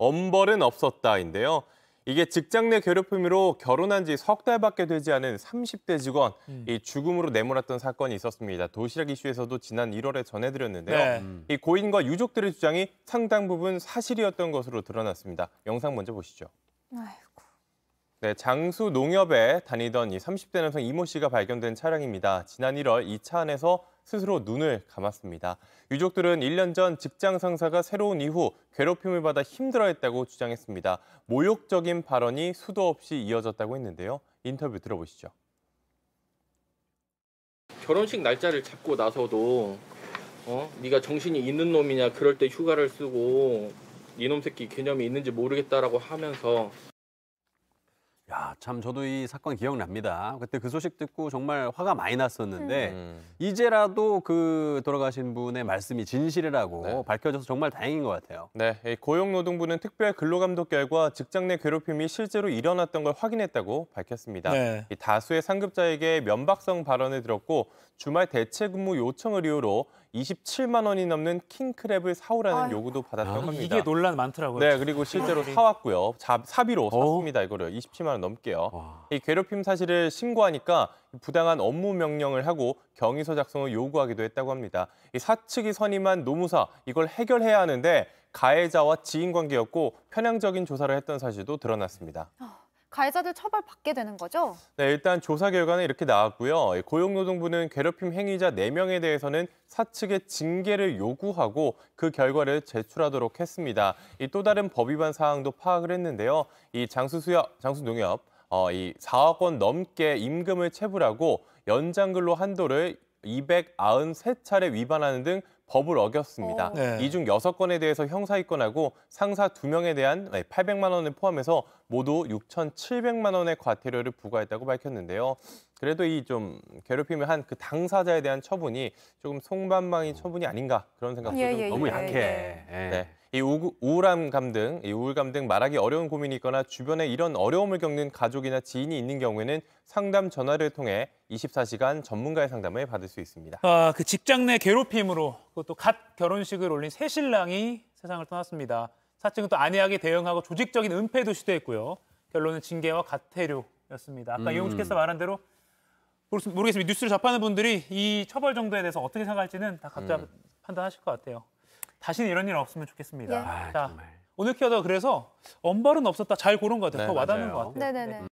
엄벌은 없었다인데요. 이게 직장 내 괴롭힘으로 결혼한 지 석 달밖에 되지 않은 30대 직원 음. 이 죽음으로 내몰았던 사건이 있었습니다. 도시락 이슈에서도 지난 1월에 전해드렸는데요. 네. 음. 이 고인과 유족들의 주장이 상당 부분 사실이었던 것으로 드러났습니다. 영상 먼저 보시죠. 아이고. 네, 장수 농협에 다니던 이 30대 남성 이모 씨가 발견된 차량입니다. 지난 1월 이 차 안에서 스스로 눈을 감았습니다. 유족들은 1년 전 직장 상사가 새로운 이후 괴롭힘을 받아 힘들어했다고 주장했습니다. 모욕적인 발언이 수도 없이 이어졌다고 했는데요. 인터뷰 들어보시죠. 결혼식 날짜를 잡고 나서도 어? 네가 정신이 있는 놈이냐 그럴 때 휴가를 쓰고 이놈 새끼 개념이 있는지 모르겠다라고 하면서 참 저도 이 사건 기억납니다. 그때 그 소식 듣고 정말 화가 많이 났었는데 음. 음. 이제라도 그 돌아가신 분의 말씀이 진실이라고 네. 밝혀져서 정말 다행인 것 같아요. 네, 고용노동부는 특별 근로감독 결과 직장 내 괴롭힘이 실제로 일어났던 걸 확인했다고 밝혔습니다. 네. 다수의 상급자에게 면박성 발언을 들었고 주말 대체 근무 요청을 이유로 27만 원이 넘는 킹크랩을 사오라는 아유. 요구도 받았다고 합니다. 아, 이게 논란 많더라고요. 네, 그리고 실제로 사왔고요. 자, 사비로 오. 어? 샀습니다, 이거를. 27만 원 넘게요. 와. 이 괴롭힘 사실을 신고하니까 부당한 업무 명령을 하고 경위서 작성을 요구하기도 했다고 합니다. 이 사측이 선임한 노무사, 이걸 해결해야 하는데 가해자와 지인 관계였고 편향적인 조사를 했던 사실도 드러났습니다. 어. 가해자들 처벌받게 되는 거죠? 네, 일단 조사 결과는 이렇게 나왔고요. 예, 고용노동부는 괴롭힘 행위자 4명에 대해서는 사측에 징계를 요구하고 그 결과를 제출하도록 했습니다. 또 다른 법 위반 사항도 파악을 했는데요. 이 장수수협, 장수농협, 어, 이 4억 원 넘게 임금을 체불하고 연장근로 한도를 293차례 위반하는 등 법을 어겼습니다. 어. 네. 이중 6 건에 대해서 형사 입건하고 상사 2명에 대한 800만 원을 포함해서 모두 6,700만 원의 과태료를 부과했다고 밝혔는데요. 그래도 이 좀 괴롭힘을 한 그 당사자에 대한 처분이 조금 송반망이 처분이 아닌가 그런 생각도 예, 좀 예, 너무 예, 약해. 예, 예. 네. 네. 이 우, 우울함감 등, 이 우울감 등 말하기 어려운 고민이 있거나 주변에 이런 어려움을 겪는 가족이나 지인이 있는 경우에는 상담 전화를 통해 24시간 전문가의 상담을 받을 수 있습니다. 아, 그 직장 내 괴롭힘으로 그것도 갓 결혼식을 올린 새 신랑이 세상을 떠났습니다. 사측은 또 안이하게 대응하고 조직적인 은폐도 시도했고요. 결론은 징계와 가태료였습니다. 아까 음. 이용식 캐서 말한 대로 모르겠습니다. 뉴스를 접하는 분들이 이 처벌 정도에 대해서 어떻게 생각할지는 다 각자 음. 판단하실 것 같아요. 다시는 이런 일 없으면 좋겠습니다. 예. 아, 자, 오늘 키워드 그래서 엄벌은 없었다 잘 고른 것 같아요. 네, 더 와닿는 맞아요. 것 같아요. 네네네.